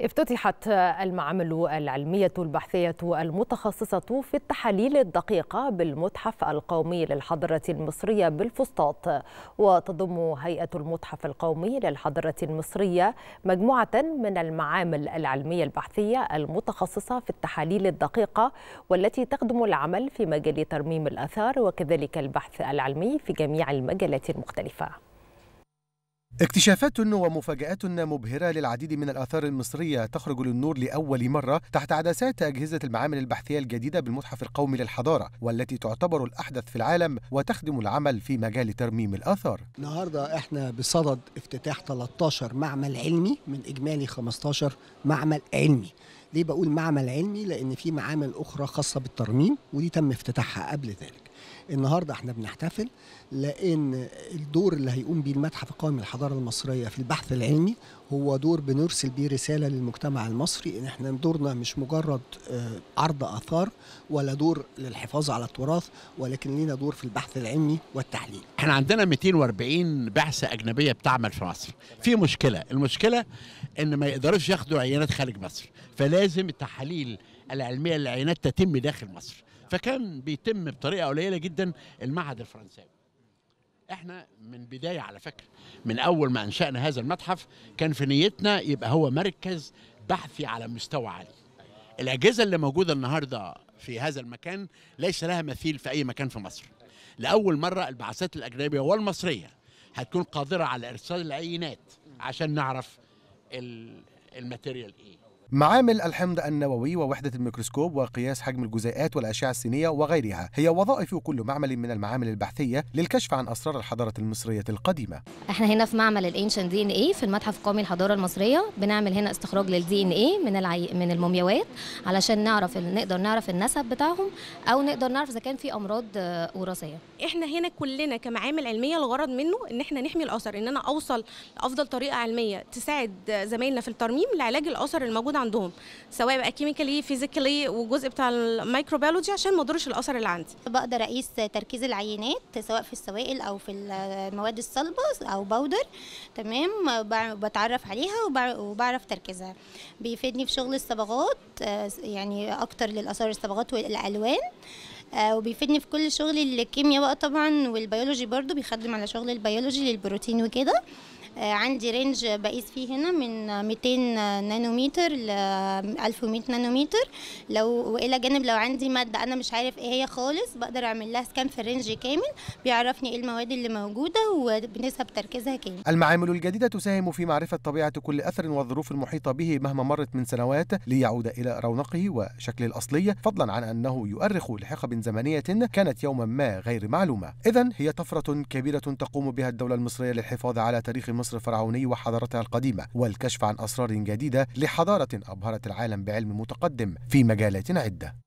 افتتحت المعامل العلمية البحثية المتخصصة في التحاليل الدقيقة بالمتحف القومي للحضارة المصرية بالفسطاط وتضم هيئة المتحف القومي للحضارة المصرية مجموعة من المعامل العلمية البحثية المتخصصة في التحاليل الدقيقة والتي تخدم العمل في مجال ترميم الأثار وكذلك البحث العلمي في جميع المجالات المختلفة اكتشافات ومفاجآت مبهرة للعديد من الآثار المصرية تخرج للنور لأول مرة تحت عدسات أجهزة المعامل البحثية الجديدة بالمتحف القومي للحضارة والتي تعتبر الأحدث في العالم وتخدم العمل في مجال ترميم الآثار النهاردة احنا بصدد افتتاح 13 معمل علمي من إجمالي 15 معمل علمي ليه بقول معمل علمي؟ لأن في معامل أخرى خاصة بالترميم ودي تم افتتاحها قبل ذلك النهارده احنا بنحتفل لان الدور اللي هيقوم بيه المتحف القومي للحضاره المصريه في البحث العلمي هو دور بنرسل بيه رساله للمجتمع المصري ان احنا دورنا مش مجرد آه، عرض اثار ولا دور للحفاظ على التراث ولكن لينا دور في البحث العلمي والتحليل. احنا عندنا 240 بعثه اجنبيه بتعمل في مصر. في مشكله، المشكله ان ما يقدروش ياخدوا عينات خارج مصر، فلازم التحاليل العلميه للعينات تتم داخل مصر. فكان بيتم بطريقه قليله جدا المعهد الفرنساوي احنا من بدايه على فكره من اول ما انشانا هذا المتحف كان في نيتنا يبقى هو مركز بحثي على مستوى عالي الاجهزه اللي موجوده النهارده في هذا المكان ليس لها مثيل في اي مكان في مصر لاول مره البعثات الاجنبيه والمصريه هتكون قادره على ارسال العينات عشان نعرف الماتيريال ايه معامل الحمض النووي ووحدة الميكروسكوب وقياس حجم الجزيئات والأشعة السينية وغيرها هي وظائف كل معمل من المعامل البحثية للكشف عن أسرار الحضارة المصرية القديمة احنا هنا في معمل الانشن دي ان اي في المتحف القومي للحضارة المصرية بنعمل هنا استخراج للدي ان اي من العي... من المومياوات علشان نعرف نقدر نعرف النسب بتاعهم او نقدر نعرف اذا كان في امراض آه، وراثيه احنا هنا كلنا كمعامل علميه الغرض منه ان احنا نحمي الاثر ان انا اوصل لافضل طريقه علميه تساعد زمايلنا في الترميم لعلاج الاثر الموجود موجود عندهم سواء بقى كيميكالي فيزيكالي وجزء بتاع الميكروبيولوجي عشان ما اضرش الاثر اللي عندي بقدر اقيس تركيز العينات سواء في السوائل او في المواد الصلبه او باودر تمام بتعرف عليها وبعرف تركيزها بيفيدني في شغل الصبغات يعني اكتر للاثار الصبغات والالوان آه، وبيفيدني في كل شغل الكيمياء بقى طبعا والبيولوجي برضو بيخدم على شغل البيولوجي للبروتين وكده آه، عندي رينج بقيس فيه هنا من 200 نانومتر ل 1100 نانومتر لو والى جانب لو عندي ماده انا مش عارف ايه هي خالص بقدر اعمل لها سكان في الرينج كامل بيعرفني ايه المواد اللي موجوده وبنسب تركيزها كام المعامل الجديده تساهم في معرفه طبيعه كل اثر والظروف المحيطه به مهما مرت من سنوات ليعود الى رونقه وشكله الاصلي فضلا عن انه يؤرخ لحقب زمنيه كانت يوما ما غير معلومه اذا هي طفره كبيره تقوم بها الدوله المصريه للحفاظ على تاريخ مصر مصر الفرعوني وحضارتها القديمة والكشف عن أسرار جديدة لحضارة أبهرت العالم بعلم متقدم في مجالات عدة